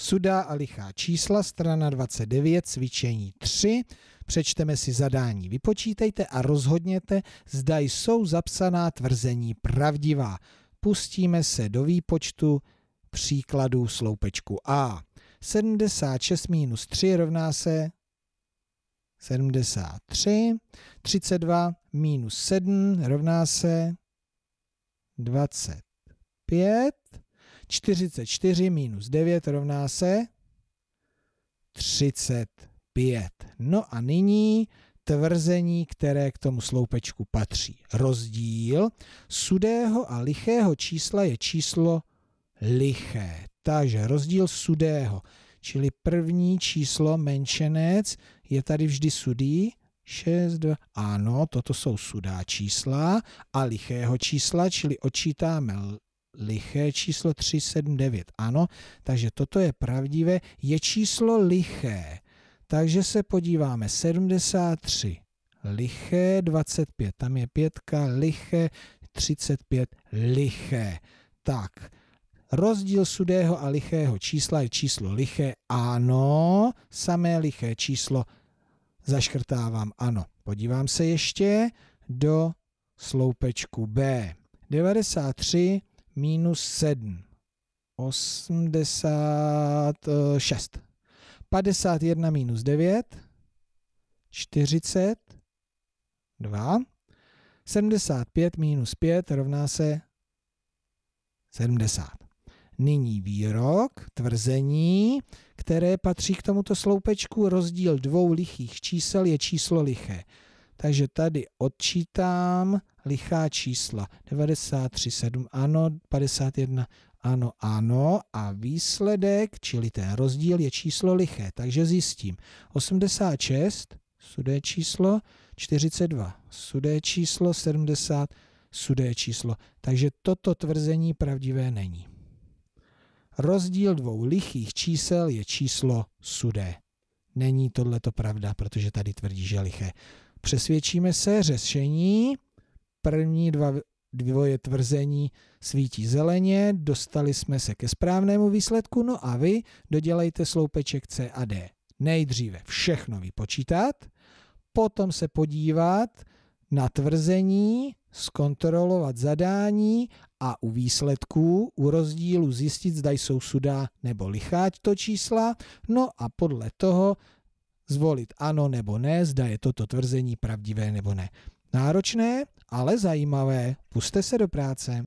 Sudá a lichá čísla, strana 29, cvičení 3. Přečteme si zadání, vypočítejte a rozhodněte, zda jsou zapsaná tvrzení pravdivá. Pustíme se do výpočtu příkladů sloupečku A. 76 minus 3 rovná se 73, 32 minus 7 rovná se 25, 44 minus 9 rovná se 35. No a nyní tvrzení, které k tomu sloupečku patří. Rozdíl sudého a lichého čísla je číslo liché. Takže rozdíl sudého, čili první číslo menšenec je tady vždy sudý, 6, 2, ano, toto jsou sudá čísla a lichého čísla, čili odčítáme liché, číslo 379. Ano, takže toto je pravdivé, je číslo liché. Takže se podíváme, 73 liché, 25, tam je pětka, liché, 35 liché. Tak, rozdíl sudého a lichého čísla je číslo liché, ano, samé liché číslo zaškrtávám, ano. Podívám se ještě do sloupečku B. 93 minus 7, 86. 51 minus 9, 42. 75 minus 5 rovná se 70. Nyní výrok, tvrzení, které patří k tomuto sloupečku. Rozdíl dvou lichých čísel je číslo liché. Takže tady odčítám lichá čísla. 93, 7, ano, 51, ano, ano. A výsledek, čili ten rozdíl, je číslo liché. Takže zjistím. 86, sudé číslo, 42, sudé číslo, 70, sudé číslo. Takže toto tvrzení pravdivé není. Rozdíl dvou lichých čísel je číslo sudé. Není tohleto pravda, protože tady tvrdí, že liché. Přesvědčíme se řešení. První dva dvoje tvrzení svítí zeleně, dostali jsme se ke správnému výsledku, no a vy dodělejte sloupeček C a D. Nejdříve všechno vypočítat, potom se podívat na tvrzení, zkontrolovat zadání a u výsledků, u rozdílu zjistit, zda jsou sudá nebo lichá to čísla, no a podle toho zvolit ano nebo ne, zda je toto tvrzení pravdivé nebo ne. Náročné, ale zajímavé. Puste se do práce.